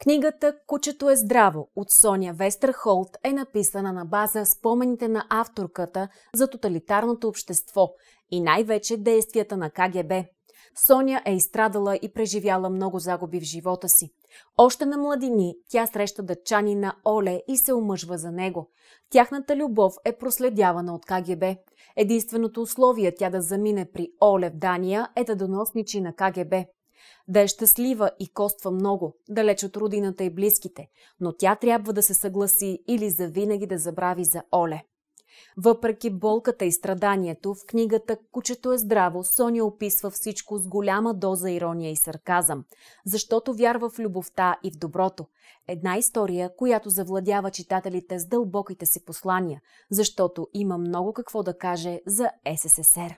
Книгата «Кучето е здраво» от Соня Вестерхолт е написана на база спомените на авторката за тоталитарното общество и най-вече действията на КГБ. Соня е изстрадала и преживяла много загуби в живота си. Още на младини тя среща дъчанина Оле и се омъжва за него. Тяхната любов е проследявана от КГБ. Единственото условие тя да замине при Оле в Дания е да доносничи на КГБ. Да е щастлива и коства много, далеч от родината и близките, но тя трябва да се съгласи или завинаги да забрави за Оле. Въпреки болката и страданието, в книгата Кучето е здраво, Соня описва всичко с голяма доза ирония и сарказъм, защото вярва в любовта и в доброто. Една история, която завладява читателите с дълбоките си послания, защото има много какво да каже за СССР.